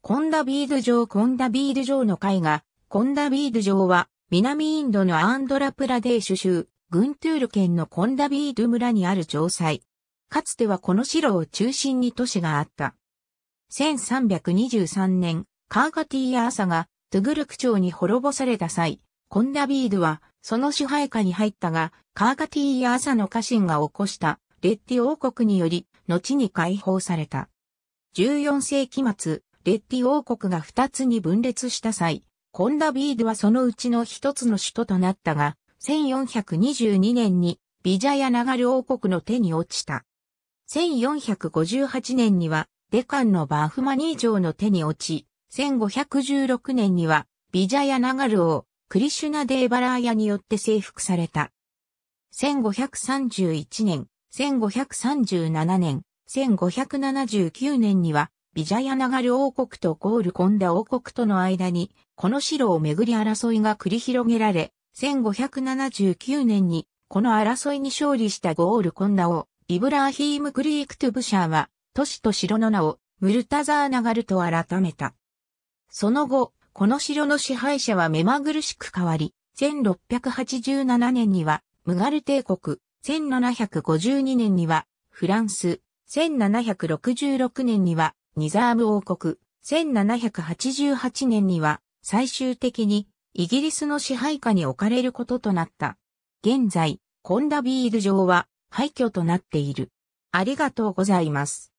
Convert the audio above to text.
コンダビード城コンダビード城の会が、コンダビード城は、南インドのアンドラプラデーシュ州、グントゥール県のコンダビード村にある城塞。かつてはこの城を中心に都市があった。1323年、カーガティーアーサが、トゥグルク町に滅ぼされた際、コンダビードは、その支配下に入ったが、カーガティーアーサの家臣が起こした、レッティ王国により、後に解放された。14世紀末、レッティ王国が二つに分裂した際、コンダビードはそのうちの一つの首都となったが、1422年にビジャヤナガル王国の手に落ちた。1458年にはデカンのバーフマニー城の手に落ち、1516年にはビジャヤナガル王、クリシュナデーバラーヤによって征服された。1531年、1537年、1579年にはビジャヤナガル王国とゴールコンダ王国との間に、この城をめぐり争いが繰り広げられ、1579年に、この争いに勝利したゴールコンダ王、イブラーヒーム・クリーク・トゥ・ブシャーは、都市と城の名を、ムルタザーナガルと改めた。その後、この城の支配者は目まぐるしく変わり、1687年には、ムガル帝国、1752年には、フランス、1766年には、ニザーム王国。1788年には最終的にイギリスの支配下に置かれることとなった。現在、コンダビール城は廃墟となっている。ありがとうございます。